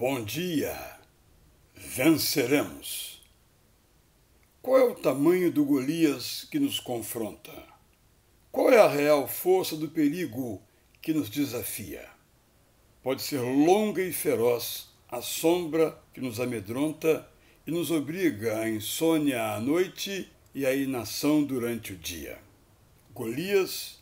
Bom dia! Venceremos! Qual é o tamanho do Golias que nos confronta? Qual é a real força do perigo que nos desafia? Pode ser longa e feroz a sombra que nos amedronta e nos obriga à insônia à noite e à inação durante o dia. Golias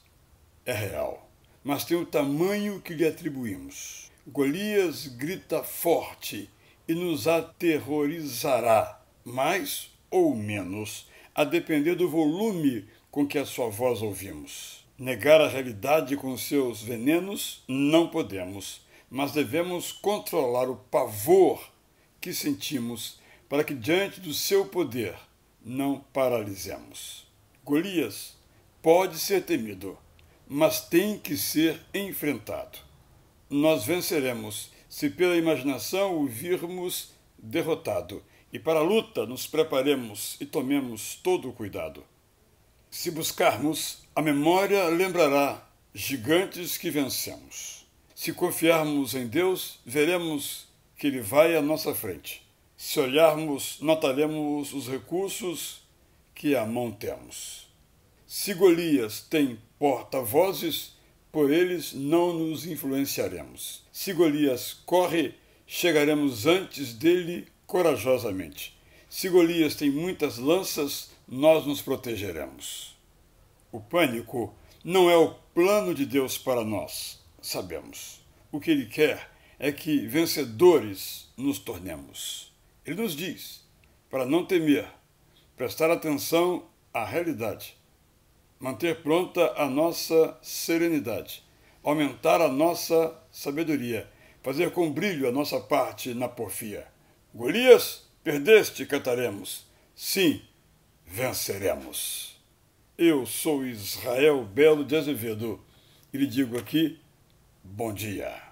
é real, mas tem o tamanho que lhe atribuímos. Golias grita forte e nos aterrorizará, mais ou menos, a depender do volume com que a sua voz ouvimos. Negar a realidade com seus venenos não podemos, mas devemos controlar o pavor que sentimos para que, diante do seu poder, não paralisemos. Golias pode ser temido, mas tem que ser enfrentado nós venceremos se pela imaginação o virmos derrotado, e para a luta nos preparemos e tomemos todo o cuidado. Se buscarmos, a memória lembrará gigantes que vencemos. Se confiarmos em Deus, veremos que Ele vai à nossa frente. Se olharmos, notaremos os recursos que à mão temos. Se Golias tem porta-vozes, por eles não nos influenciaremos. Se Golias corre, chegaremos antes dele corajosamente. Se Golias tem muitas lanças, nós nos protegeremos. O pânico não é o plano de Deus para nós, sabemos. O que ele quer é que vencedores nos tornemos. Ele nos diz para não temer, prestar atenção à realidade manter pronta a nossa serenidade, aumentar a nossa sabedoria, fazer com brilho a nossa parte na porfia. Golias, perdeste, cantaremos. Sim, venceremos. Eu sou Israel Belo de Azevedo e lhe digo aqui: bom dia.